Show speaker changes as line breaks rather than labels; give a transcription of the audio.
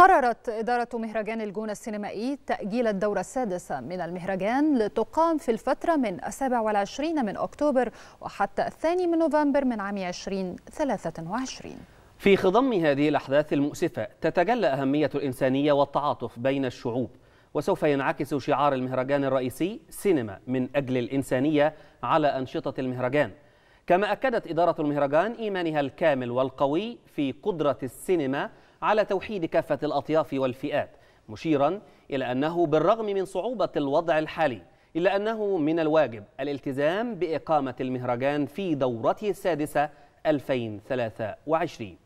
قررت إدارة مهرجان الجونة السينمائي تأجيل الدورة السادسة من المهرجان لتقام في الفترة من 27 من أكتوبر وحتى الثاني من نوفمبر من عام 2023
في خضم هذه الأحداث المؤسفة تتجلى أهمية الإنسانية والتعاطف بين الشعوب وسوف ينعكس شعار المهرجان الرئيسي سينما من أجل الإنسانية على أنشطة المهرجان كما أكدت إدارة المهرجان إيمانها الكامل والقوي في قدرة السينما على توحيد كافة الأطياف والفئات مشيرا إلى أنه بالرغم من صعوبة الوضع الحالي إلا أنه من الواجب الالتزام بإقامة المهرجان في دورته السادسة 2023